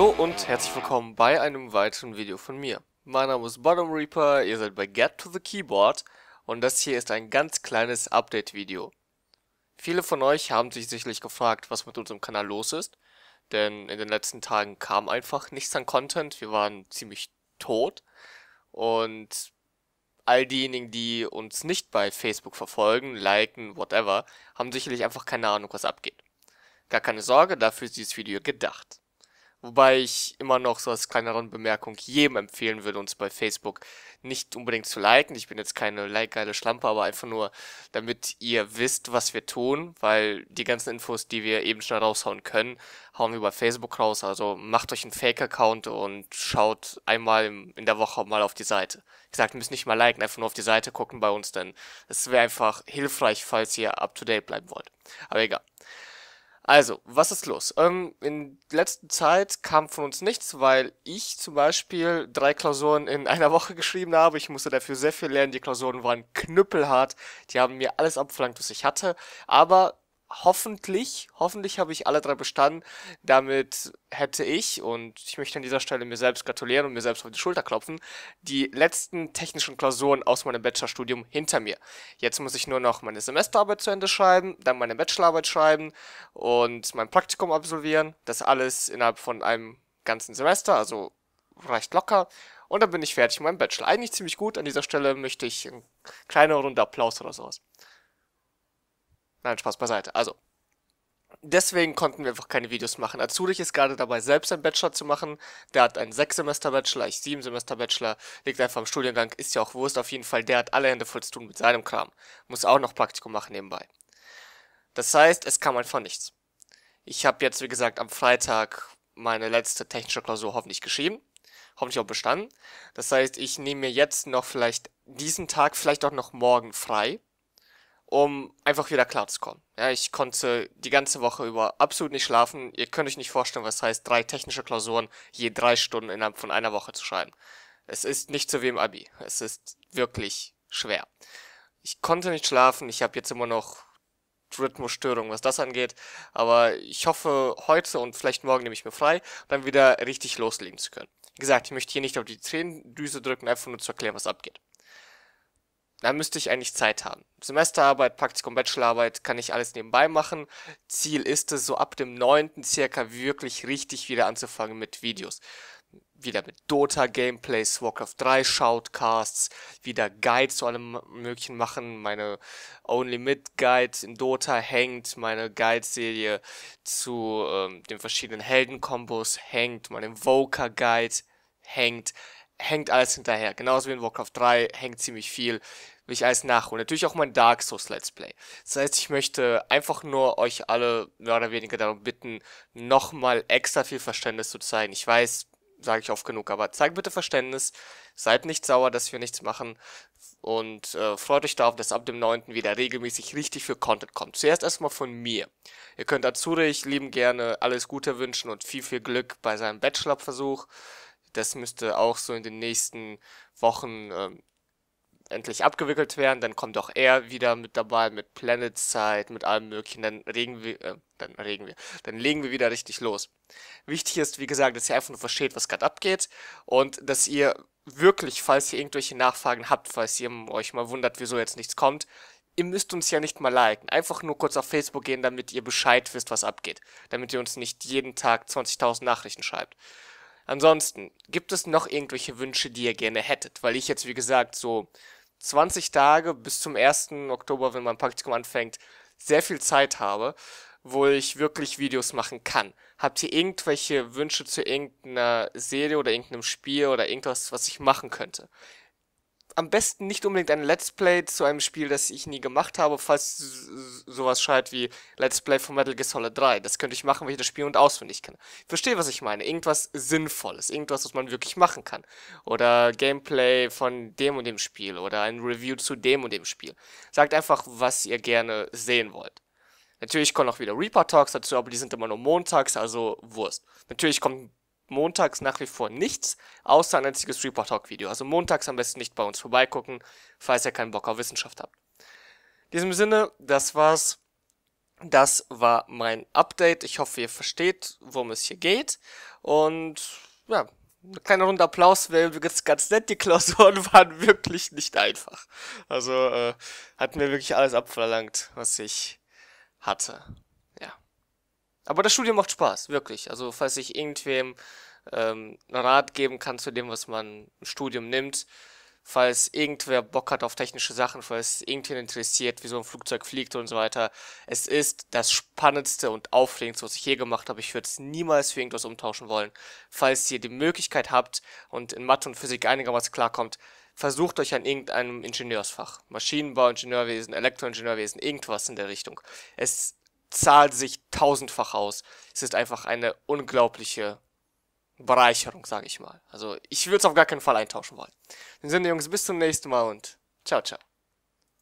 Hallo und herzlich willkommen bei einem weiteren Video von mir. Mein Name ist Bottom Reaper, ihr seid bei Get to the Keyboard und das hier ist ein ganz kleines Update-Video. Viele von euch haben sich sicherlich gefragt, was mit unserem Kanal los ist, denn in den letzten Tagen kam einfach nichts an Content, wir waren ziemlich tot und all diejenigen, die uns nicht bei Facebook verfolgen, liken, whatever, haben sicherlich einfach keine Ahnung, was abgeht. Gar keine Sorge, dafür ist dieses Video gedacht. Wobei ich immer noch so als kleine Bemerkung jedem empfehlen würde, uns bei Facebook nicht unbedingt zu liken. Ich bin jetzt keine like-geile Schlampe, aber einfach nur, damit ihr wisst, was wir tun, weil die ganzen Infos, die wir eben schnell raushauen können, hauen wir bei Facebook raus. Also macht euch einen Fake-Account und schaut einmal in der Woche mal auf die Seite. Wie gesagt, müsst nicht mal liken, einfach nur auf die Seite gucken bei uns, denn es wäre einfach hilfreich, falls ihr up-to-date bleiben wollt. Aber egal. Also, was ist los? Ähm, in letzter Zeit kam von uns nichts, weil ich zum Beispiel drei Klausuren in einer Woche geschrieben habe. Ich musste dafür sehr viel lernen. Die Klausuren waren knüppelhart. Die haben mir alles abverlangt, was ich hatte. Aber hoffentlich, hoffentlich habe ich alle drei bestanden. Damit hätte ich, und ich möchte an dieser Stelle mir selbst gratulieren und mir selbst auf die Schulter klopfen, die letzten technischen Klausuren aus meinem Bachelorstudium hinter mir. Jetzt muss ich nur noch meine Semesterarbeit zu Ende schreiben, dann meine Bachelorarbeit schreiben und mein Praktikum absolvieren. Das alles innerhalb von einem ganzen Semester, also reicht locker. Und dann bin ich fertig mit meinem Bachelor. Eigentlich ziemlich gut. An dieser Stelle möchte ich eine kleine Runde Applaus oder sowas. Nein, Spaß beiseite. Also, deswegen konnten wir einfach keine Videos machen. Azurich ist gerade dabei, selbst einen Bachelor zu machen. Der hat einen 6-Semester-Bachelor, ich 7-Semester-Bachelor, liegt einfach im Studiengang, ist ja auch Wurst auf jeden Fall. Der hat alle Hände voll zu tun mit seinem Kram. Muss auch noch Praktikum machen nebenbei. Das heißt, es kam einfach nichts. Ich habe jetzt, wie gesagt, am Freitag meine letzte technische Klausur hoffentlich geschrieben. Hoffentlich auch bestanden. Das heißt, ich nehme mir jetzt noch vielleicht diesen Tag, vielleicht auch noch morgen frei um einfach wieder klarzukommen. Ja, ich konnte die ganze Woche über absolut nicht schlafen. Ihr könnt euch nicht vorstellen, was heißt, drei technische Klausuren je drei Stunden innerhalb von einer Woche zu schreiben. Es ist nicht so wie im Abi. Es ist wirklich schwer. Ich konnte nicht schlafen. Ich habe jetzt immer noch Rhythmusstörungen, was das angeht. Aber ich hoffe, heute und vielleicht morgen nehme ich mir frei, dann wieder richtig loslegen zu können. Wie gesagt, ich möchte hier nicht auf die Tränendüse drücken, einfach nur zu erklären, was abgeht. Da müsste ich eigentlich Zeit haben. Semesterarbeit, Praktikum, Bachelorarbeit kann ich alles nebenbei machen. Ziel ist es, so ab dem 9. circa wirklich richtig wieder anzufangen mit Videos. Wieder mit Dota-Gameplays, Warcraft 3 Shoutcasts, wieder Guides zu allem möglichen machen. Meine Only Mid Guide in Dota hängt, meine Guide-Serie zu ähm, den verschiedenen Helden-Kombos hängt, mein Invoker Guide hängt hängt alles hinterher. Genauso wie in Warcraft 3 hängt ziemlich viel, will ich alles nachholen. Natürlich auch mein Dark Souls Let's Play. Das heißt, ich möchte einfach nur euch alle mehr oder weniger darum bitten, nochmal extra viel Verständnis zu zeigen. Ich weiß, sage ich oft genug, aber zeigt bitte Verständnis. Seid nicht sauer, dass wir nichts machen. Und äh, freut euch darauf, dass ab dem 9. wieder regelmäßig richtig viel Content kommt. Zuerst erstmal von mir. Ihr könnt Azure ich lieben gerne alles Gute wünschen und viel, viel Glück bei seinem Bachelorversuch. versuch das müsste auch so in den nächsten Wochen ähm, endlich abgewickelt werden. Dann kommt auch er wieder mit dabei, mit Planet Side, mit allem möglichen. Dann regen wir, äh, dann regen wir, dann legen wir wieder richtig los. Wichtig ist, wie gesagt, dass ihr einfach nur versteht, was gerade abgeht und dass ihr wirklich, falls ihr irgendwelche Nachfragen habt, falls ihr euch mal wundert, wieso jetzt nichts kommt, ihr müsst uns ja nicht mal liken. Einfach nur kurz auf Facebook gehen, damit ihr Bescheid wisst, was abgeht. Damit ihr uns nicht jeden Tag 20.000 Nachrichten schreibt. Ansonsten, gibt es noch irgendwelche Wünsche, die ihr gerne hättet? Weil ich jetzt, wie gesagt, so 20 Tage bis zum 1. Oktober, wenn mein Praktikum anfängt, sehr viel Zeit habe, wo ich wirklich Videos machen kann. Habt ihr irgendwelche Wünsche zu irgendeiner Serie oder irgendeinem Spiel oder irgendwas, was ich machen könnte? Am besten nicht unbedingt ein Let's Play zu einem Spiel, das ich nie gemacht habe, falls sowas schreibt wie Let's Play von Metal Gear Solid 3. Das könnte ich machen, wenn ich das Spiel und auswendig kenne. Verstehe, was ich meine. Irgendwas Sinnvolles, irgendwas, was man wirklich machen kann. Oder Gameplay von dem und dem Spiel oder ein Review zu dem und dem Spiel. Sagt einfach, was ihr gerne sehen wollt. Natürlich kommen auch wieder Reaper-Talks dazu, aber die sind immer nur montags, also Wurst. Natürlich kommt montags nach wie vor nichts, außer ein einziges Reaper-Talk-Video. Also montags am besten nicht bei uns vorbeigucken, falls ihr keinen Bock auf Wissenschaft habt. In diesem Sinne, das war's. Das war mein Update. Ich hoffe, ihr versteht, worum es hier geht. Und ja, eine kleine Runde Applaus wäre übrigens ganz nett. Die Klausuren waren wirklich nicht einfach. Also äh, hat mir wirklich alles abverlangt, was ich hatte. Ja. Aber das Studium macht Spaß, wirklich. Also falls ich irgendwem ähm, einen Rat geben kann zu dem, was man im Studium nimmt, falls irgendwer Bock hat auf technische Sachen, falls irgendjemand interessiert, wie so ein Flugzeug fliegt und so weiter. Es ist das Spannendste und Aufregendste, was ich je gemacht habe. Ich würde es niemals für irgendwas umtauschen wollen. Falls ihr die Möglichkeit habt und in Mathe und Physik einigermaßen klarkommt, versucht euch an irgendeinem Ingenieursfach. Maschinenbau, Ingenieurwesen, Elektroingenieurwesen, irgendwas in der Richtung. Es zahlt sich tausendfach aus. Es ist einfach eine unglaubliche Bereicherung, sage ich mal. Also ich würde es auf gar keinen Fall eintauschen wollen. In dem Sinne, Jungs, bis zum nächsten Mal und ciao, ciao.